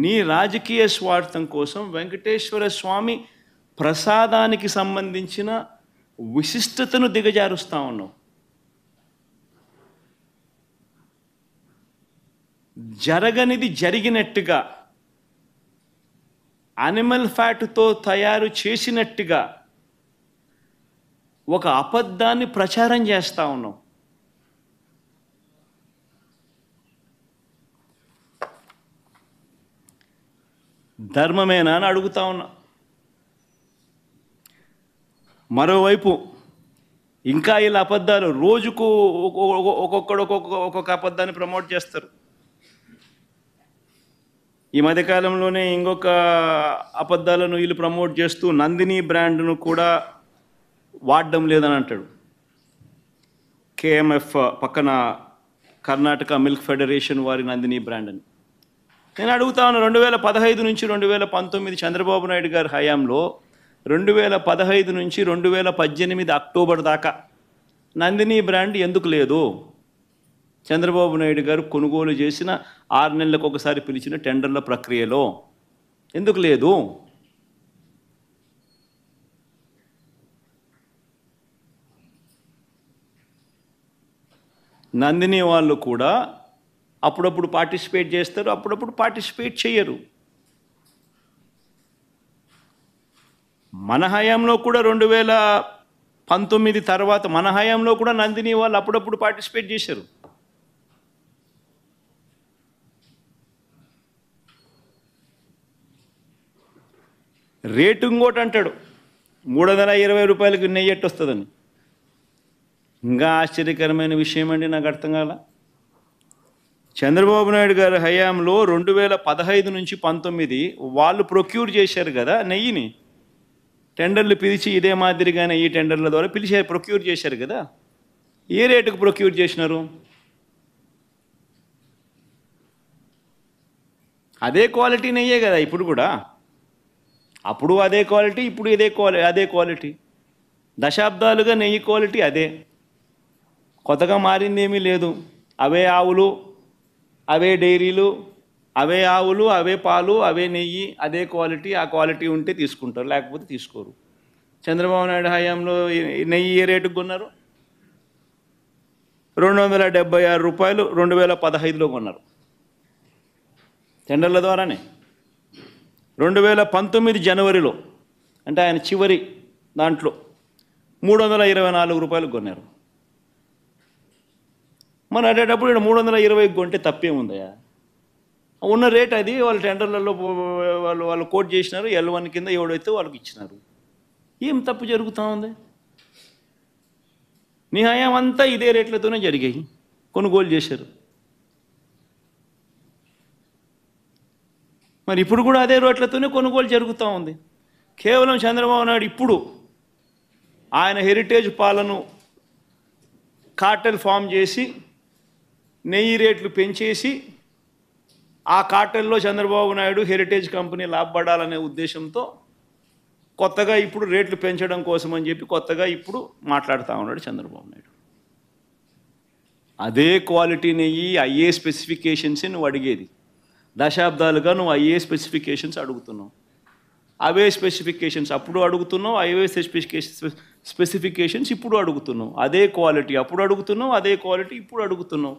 నీ రాజకీయ స్వార్థం కోసం వెంకటేశ్వర స్వామి ప్రసాదానికి సంబంధించిన విశిష్టతను దిగజారుస్తా ఉన్నావు జరగనిది జరిగినట్టుగా అనిమల్ ఫ్యాట్తో తయారు చేసినట్టుగా ఒక అబద్ధాన్ని ప్రచారం చేస్తూ ఉన్నాం ధర్మమేనా అని అడుగుతా ఉన్నా మరోవైపు ఇంకా ఇలా అబద్ధాలు రోజుకు ఒక్కొక్కడు ఒక్కొక్క ఒక్కొక్క అబద్ధాన్ని ప్రమోట్ చేస్తారు ఈ మధ్యకాలంలోనే ఇంకొక అబద్ధాలను వీళ్ళు ప్రమోట్ చేస్తూ నందిని బ్రాండ్ను కూడా వాడడం లేదని అంటాడు కేఎంఎఫ్ పక్కన కర్ణాటక మిల్క్ ఫెడరేషన్ వారి నందిని బ్రాండ్ అని నేను అడుగుతాను రెండు వేల పదహైదు నుంచి రెండు వేల పంతొమ్మిది చంద్రబాబు నాయుడు గారి హయాంలో రెండు వేల పదహైదు నుంచి రెండు వేల పద్దెనిమిది అక్టోబర్ దాకా నందిని బ్రాండ్ ఎందుకు లేదు చంద్రబాబు నాయుడు గారు కొనుగోలు చేసిన ఆరు నెలలకు ఒకసారి పిలిచిన టెండర్ల ప్రక్రియలో ఎందుకు లేదు నందిని వాళ్ళు కూడా అప్పుడప్పుడు పార్టిసిపేట్ చేస్తారు అప్పుడప్పుడు పార్టిసిపేట్ చేయరు మన హయాంలో కూడా రెండు వేల పంతొమ్మిది తర్వాత మన హయాంలో కూడా నందిని వాళ్ళు అప్పుడప్పుడు పార్టిసిపేట్ చేశారు రేటు ఇంకోటి అంటాడు మూడు వందల ఇరవై రూపాయలకు నెయ్యి ఎట్టు వస్తుందని ఇంకా ఆశ్చర్యకరమైన విషయం అండి నాకు అర్థం కాలా చంద్రబాబు నాయుడు గారి హయాంలో రెండు వేల పదహైదు నుంచి పంతొమ్మిది వాళ్ళు ప్రొక్యూర్ చేశారు కదా నెయ్యిని టెండర్లు పిలిచి ఇదే మాదిరిగానే ఈ టెండర్ల ద్వారా పిలిచారు ప్రొక్యూర్ చేశారు కదా ఏ రేటుకు ప్రొక్యూర్ చేసినారు అదే క్వాలిటీ నెయ్యే కదా ఇప్పుడు కూడా అప్పుడు అదే క్వాలిటీ ఇప్పుడు ఇదే క్వాలి అదే క్వాలిటీ దశాబ్దాలుగా నెయ్యి క్వాలిటీ అదే కొత్తగా మారిందేమీ లేదు అవే ఆవులు అవే డైరీలు అవే ఆవులు అవే పాలు అవే నెయ్యి అదే క్వాలిటీ ఆ క్వాలిటీ ఉంటే తీసుకుంటారు లేకపోతే తీసుకోరు చంద్రబాబు నాయుడు హయాంలో నెయ్యి ఏ రేటుకు కొన్నారు రెండు వందల డెబ్బై ఆరు రూపాయలు రెండు వేల పదహైదులో కొన్నారు టెండర్ల ద్వారానే రెండు వేల పంతొమ్మిది జనవరిలో అంటే ఆయన చివరి దాంట్లో మూడు వందల ఇరవై నాలుగు రూపాయలు కొన్నారు మనం అడేటప్పుడు ఇక్కడ మూడు వందల ఇరవై కొంటే తప్పేముందయా ఉన్న రేట్ అది వాళ్ళు టెండర్లలో వాళ్ళు వాళ్ళు కోట్ చేసినారు ఎల్ వన్ కింద ఎవడైతే వాళ్ళకి ఇచ్చినారు ఏం తప్పు జరుగుతూ ఉంది నిహాయం అంతా ఇదే రేట్లతోనే జరిగాయి కొనుగోలు చేశారు మరి ఇప్పుడు కూడా అదే రేట్లతోనే కొనుగోలు జరుగుతూ ఉంది కేవలం చంద్రబాబు నాయుడు ఇప్పుడు ఆయన హెరిటేజ్ పాలను కార్టెల్ ఫామ్ చేసి నెయ్యి రేట్లు పెంచేసి ఆ కాటన్లో చంద్రబాబు నాయుడు హెరిటేజ్ కంపెనీ లాభపడాలనే ఉద్దేశంతో కొత్తగా ఇప్పుడు రేట్లు పెంచడం కోసం అని చెప్పి కొత్తగా ఇప్పుడు మాట్లాడుతూ ఉన్నాడు చంద్రబాబు నాయుడు అదే క్వాలిటీ నెయ్యి అయ్యే స్పెసిఫికేషన్స్ నువ్వు అడిగేది దశాబ్దాలుగా నువ్వు అయ్యే స్పెసిఫికేషన్స్ అడుగుతున్నావు అవే స్పెసిఫికేషన్స్ అప్పుడు అడుగుతున్నావు అవే స్పెసిఫికేషన్ స్పెసిఫికేషన్స్ ఇప్పుడు అడుగుతున్నావు అదే క్వాలిటీ అప్పుడు అడుగుతున్నావు అదే క్వాలిటీ ఇప్పుడు అడుగుతున్నావు